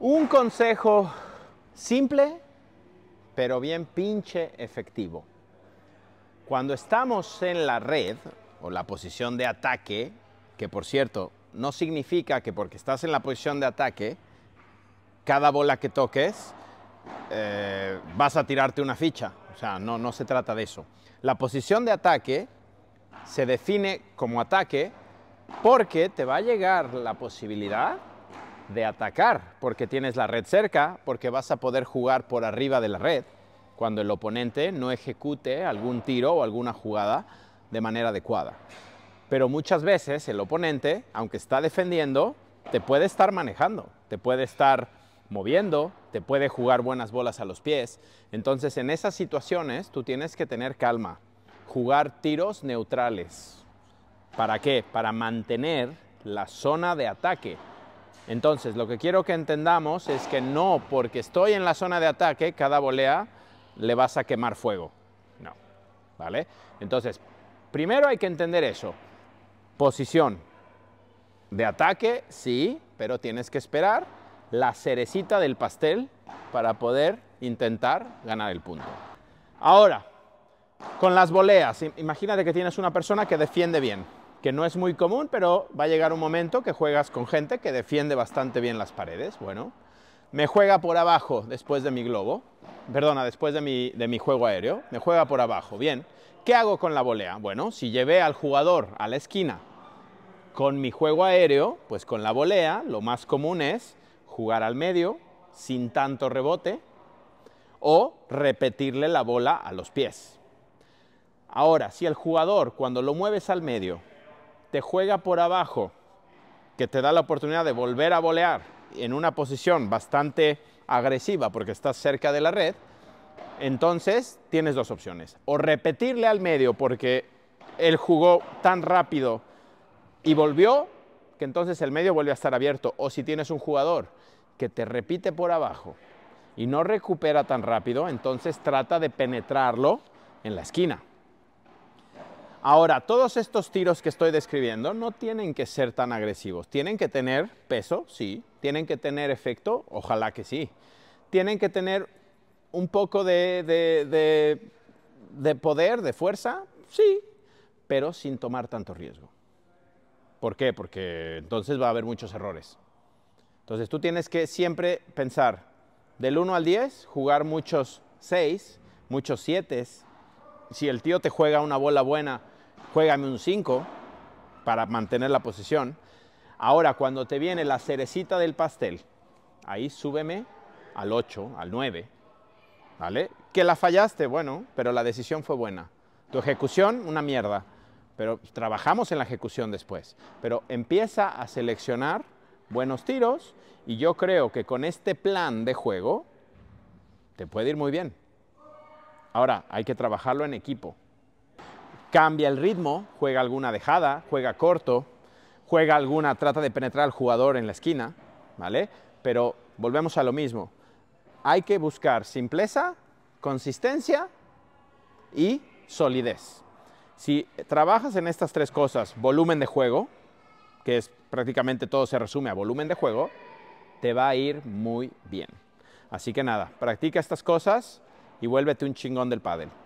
Un consejo simple, pero bien pinche efectivo. Cuando estamos en la red o la posición de ataque, que por cierto, no significa que porque estás en la posición de ataque, cada bola que toques, eh, vas a tirarte una ficha. O sea, no, no se trata de eso. La posición de ataque se define como ataque porque te va a llegar la posibilidad de atacar, porque tienes la red cerca, porque vas a poder jugar por arriba de la red cuando el oponente no ejecute algún tiro o alguna jugada de manera adecuada. Pero muchas veces el oponente, aunque está defendiendo, te puede estar manejando, te puede estar moviendo, te puede jugar buenas bolas a los pies. Entonces en esas situaciones tú tienes que tener calma, jugar tiros neutrales. ¿Para qué? Para mantener la zona de ataque entonces, lo que quiero que entendamos es que no porque estoy en la zona de ataque, cada volea le vas a quemar fuego. No, ¿vale? Entonces, primero hay que entender eso. Posición de ataque, sí, pero tienes que esperar la cerecita del pastel para poder intentar ganar el punto. Ahora, con las voleas, imagínate que tienes una persona que defiende bien que no es muy común, pero va a llegar un momento que juegas con gente que defiende bastante bien las paredes, bueno. Me juega por abajo después de mi globo, perdona, después de mi, de mi juego aéreo, me juega por abajo, bien. ¿Qué hago con la volea? Bueno, si llevé al jugador a la esquina con mi juego aéreo, pues con la volea lo más común es jugar al medio, sin tanto rebote, o repetirle la bola a los pies. Ahora, si el jugador cuando lo mueves al medio te juega por abajo, que te da la oportunidad de volver a volear en una posición bastante agresiva porque estás cerca de la red, entonces tienes dos opciones. O repetirle al medio porque él jugó tan rápido y volvió, que entonces el medio vuelve a estar abierto. O si tienes un jugador que te repite por abajo y no recupera tan rápido, entonces trata de penetrarlo en la esquina. Ahora, todos estos tiros que estoy describiendo no tienen que ser tan agresivos. Tienen que tener peso, sí. Tienen que tener efecto, ojalá que sí. Tienen que tener un poco de, poder, de fuerza, sí, pero sin tomar tanto riesgo. ¿Por qué? Porque entonces va a haber muchos errores. Entonces tú tienes que siempre pensar, del 1 al 10, jugar muchos 6, muchos 7. Si el tío te juega una bola buena, juégame un 5 para mantener la posición. Ahora, cuando te viene la cerecita del pastel, ahí súbeme al 8, al 9, ¿vale? Que la fallaste, bueno, pero la decisión fue buena. Tu ejecución, una mierda, pero trabajamos en la ejecución después. Pero empieza a seleccionar buenos tiros y yo creo que con este plan de juego te puede ir muy bien. Ahora, hay que trabajarlo en equipo cambia el ritmo, juega alguna dejada, juega corto, juega alguna, trata de penetrar al jugador en la esquina, ¿vale? Pero volvemos a lo mismo. Hay que buscar simpleza, consistencia y solidez. Si trabajas en estas tres cosas, volumen de juego, que es prácticamente todo se resume a volumen de juego, te va a ir muy bien. Así que nada, practica estas cosas y vuélvete un chingón del pádel.